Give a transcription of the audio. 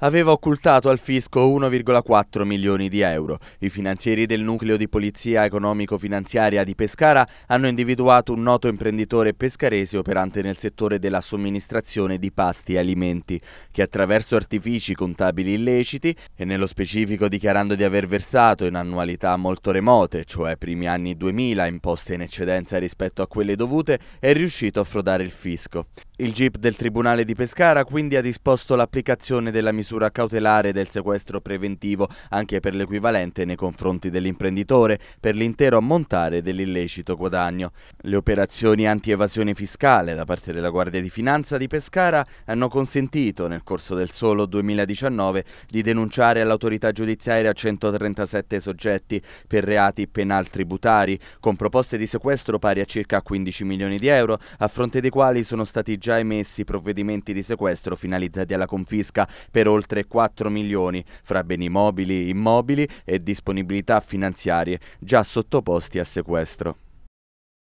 aveva occultato al fisco 1,4 milioni di euro. I finanzieri del nucleo di polizia economico-finanziaria di Pescara hanno individuato un noto imprenditore pescarese operante nel settore della somministrazione di pasti e alimenti, che attraverso artifici contabili illeciti e nello specifico dichiarando di aver versato in annualità molto remote, cioè primi anni 2000, imposte in eccedenza rispetto a quelle dovute, è riuscito a frodare il fisco. Il GIP del Tribunale di Pescara quindi ha disposto l'applicazione della misura misura cautelare del sequestro preventivo anche per l'equivalente nei confronti dell'imprenditore per l'intero ammontare dell'illecito guadagno. Le operazioni anti-evasione fiscale da parte della Guardia di Finanza di Pescara hanno consentito nel corso del solo 2019 di denunciare all'autorità giudiziaria 137 soggetti per reati penal tributari con proposte di sequestro pari a circa 15 milioni di euro a fronte dei quali sono stati già emessi provvedimenti di sequestro finalizzati alla confisca per oltre oltre 4 milioni fra beni mobili, immobili e disponibilità finanziarie già sottoposti a sequestro.